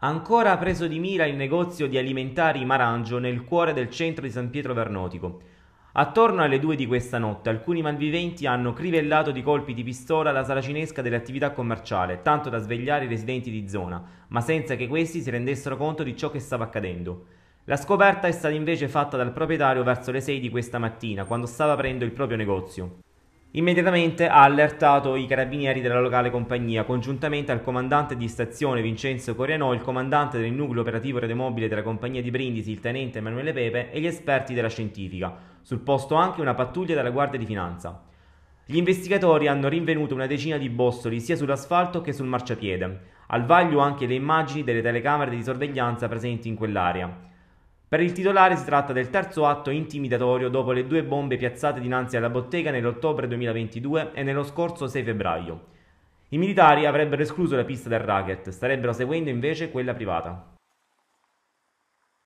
ancora preso di mira il negozio di alimentari Marangio nel cuore del centro di San Pietro Vernotico. Attorno alle due di questa notte alcuni malviventi hanno crivellato di colpi di pistola la sala cinesca dell'attività commerciale, tanto da svegliare i residenti di zona, ma senza che questi si rendessero conto di ciò che stava accadendo. La scoperta è stata invece fatta dal proprietario verso le 6 di questa mattina, quando stava aprendo il proprio negozio. Immediatamente ha allertato i carabinieri della locale compagnia, congiuntamente al comandante di stazione Vincenzo Corianò, il comandante del nucleo operativo radiomobile della compagnia di Brindisi, il tenente Emanuele Pepe e gli esperti della scientifica. Sul posto anche una pattuglia della Guardia di Finanza. Gli investigatori hanno rinvenuto una decina di bossoli sia sull'asfalto che sul marciapiede. Al vaglio anche le immagini delle telecamere di sorveglianza presenti in quell'area. Per il titolare si tratta del terzo atto intimidatorio dopo le due bombe piazzate dinanzi alla bottega nell'ottobre 2022 e nello scorso 6 febbraio. I militari avrebbero escluso la pista del racket, starebbero seguendo invece quella privata.